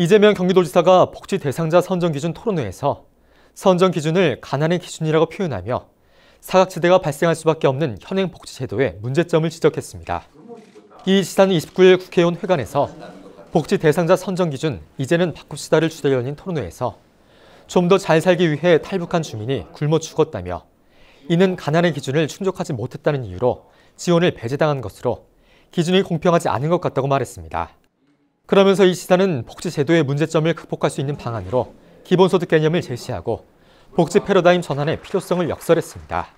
이재명 경기도지사가 복지 대상자 선정 기준 토론회에서 선정 기준을 가난의 기준이라고 표현하며 사각지대가 발생할 수밖에 없는 현행 복지 제도의 문제점을 지적했습니다. 이 지사는 29일 국회의원 회관에서 복지 대상자 선정 기준 이제는 바꿉시다를 주제 열린 토론회에서 좀 더 잘 살기 위해 탈북한 주민이 굶어 죽었다며 이는 가난의 기준을 충족하지 못했다는 이유로 지원을 배제당한 것으로 기준이 공평하지 않은 것 같다고 말했습니다. 그러면서 이 시사는 복지 제도의 문제점을 극복할 수 있는 방안으로 기본소득 개념을 제시하고 복지 패러다임 전환의 필요성을 역설했습니다.